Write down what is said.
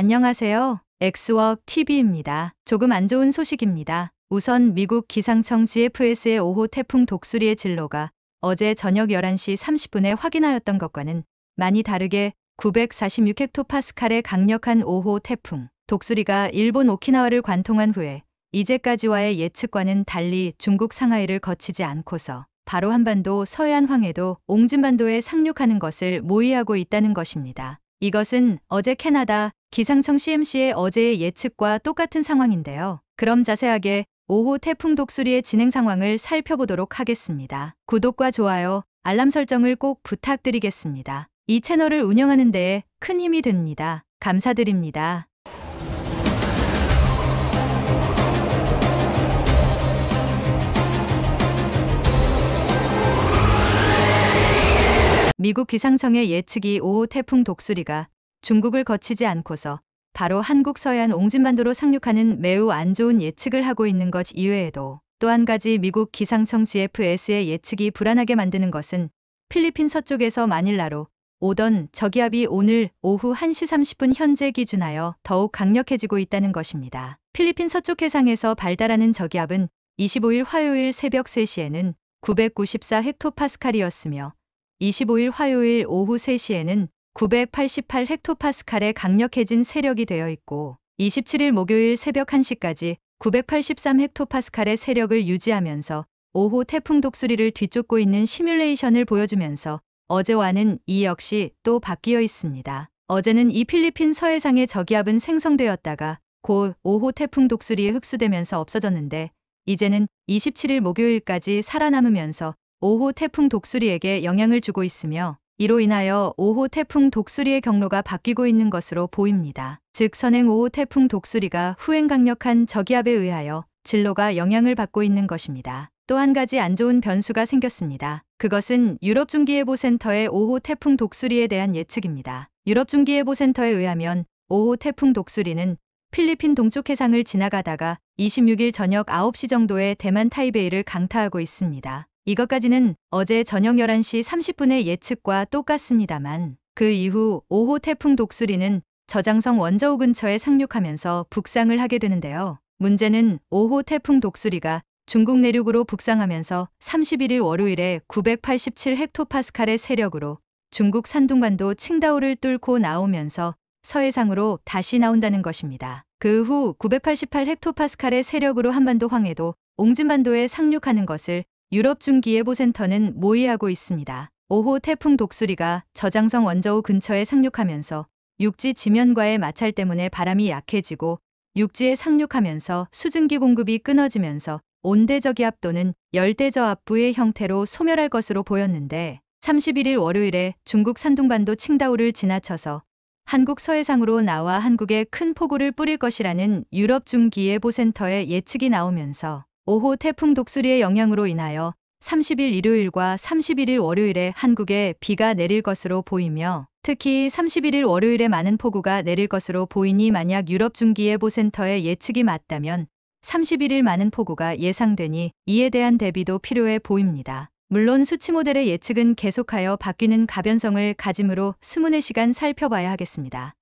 안녕하세요. 엑스워크 TV입니다. 조금 안 좋은 소식입니다. 우선 미국 기상청 GFS의 5호 태풍 독수리의 진로가 어제 저녁 11시 30분에 확인하였던 것과는 많이 다르게 946헥토파스칼의 강력한 5호 태풍 독수리가 일본 오키나와를 관통한 후에 이제까지와의 예측과는 달리 중국 상하이를 거치지 않고서 바로 한반도 서해안황해도 옹진반도에 상륙하는 것을 모의하고 있다는 것입니다. 이것은 어제 캐나다, 기상청 CMC의 어제의 예측과 똑같은 상황인데요. 그럼 자세하게 5호 태풍 독수리의 진행 상황을 살펴보도록 하겠습니다. 구독과 좋아요, 알람 설정을 꼭 부탁드리겠습니다. 이 채널을 운영하는 데에 큰 힘이 됩니다. 감사드립니다. 미국 기상청의 예측이 5호 태풍 독수리가 중국을 거치지 않고서 바로 한국 서해안 옹진반도로 상륙하는 매우 안 좋은 예측을 하고 있는 것 이외에도 또 한 가지 미국 기상청 GFS의 예측이 불안하게 만드는 것은 필리핀 서쪽에서 마닐라로 오던 저기압이 오늘 오후 1시 30분 현재 기준하여 더욱 강력해지고 있다는 것입니다. 필리핀 서쪽 해상에서 발달하는 저기압은 25일 화요일 새벽 3시에는 994헥토파스칼이었으며 25일 화요일 오후 3시에는 988헥토파스칼의 강력해진 세력이 되어 있고 27일 목요일 새벽 1시까지 983 헥토파스칼의 세력을 유지하면서 5호 태풍 독수리를 뒤쫓고 있는 시뮬레이션을 보여주면서 어제와는 이 역시 또 바뀌어 있습니다. 어제는 이 필리핀 서해상의 저기압은 생성되었다가 곧 5호 태풍 독수리에 흡수되면서 없어졌는데 이제는 27일 목요일까지 살아남으면서 5호 태풍 독수리에게 영향을 주고 있으며 이로 인하여 5호 태풍 독수리의 경로가 바뀌고 있는 것으로 보입니다. 즉 선행 5호 태풍 독수리가 후행 강력한 저기압에 의하여 진로가 영향을 받고 있는 것입니다. 또 한 가지 안 좋은 변수가 생겼습니다. 그것은 유럽중기예보센터의 5호 태풍 독수리에 대한 예측입니다. 유럽중기예보센터에 의하면 5호 태풍 독수리는 필리핀 동쪽 해상을 지나가다가 26일 저녁 9시 정도에 대만 타이베이를 강타하고 있습니다. 이것까지는 어제 저녁 11시 30분의 예측과 똑같습니다만 그 이후 5호 태풍 독수리는 저장성 원저우 근처에 상륙하면서 북상을 하게 되는데요. 문제는 5호 태풍 독수리가 중국 내륙으로 북상하면서 31일 월요일에 987헥토파스칼의 세력으로 중국 산둥반도 칭다오를 뚫고 나오면서 서해상으로 다시 나온다는 것입니다. 그 후 988헥토파스칼의 세력으로 한반도 황해도 옹진반도에 상륙하는 것을 유럽 중기예보센터는 모의하고 있습니다. 5호 태풍 독수리가 저장성 원저우 근처에 상륙하면서 육지 지면과의 마찰 때문에 바람이 약해지고 육지에 상륙하면서 수증기 공급이 끊어지면서 온대저기압 또는 열대저압부의 형태로 소멸할 것으로 보였는데 31일 월요일에 중국 산둥반도 칭다오를 지나쳐서 한국 서해상으로 나와 한국에 큰 폭우를 뿌릴 것이라는 유럽 중기예보센터의 예측이 나오면서 5호 태풍 독수리의 영향으로 인하여 30일 일요일과 31일 월요일에 한국에 비가 내릴 것으로 보이며 특히 31일 월요일에 많은 폭우가 내릴 것으로 보이니 만약 유럽 중기예보센터의 예측이 맞다면 31일 많은 폭우가 예상되니 이에 대한 대비도 필요해 보입니다. 물론 수치 모델의 예측은 계속하여 바뀌는 가변성을 가짐으로 24시간 살펴봐야 하겠습니다.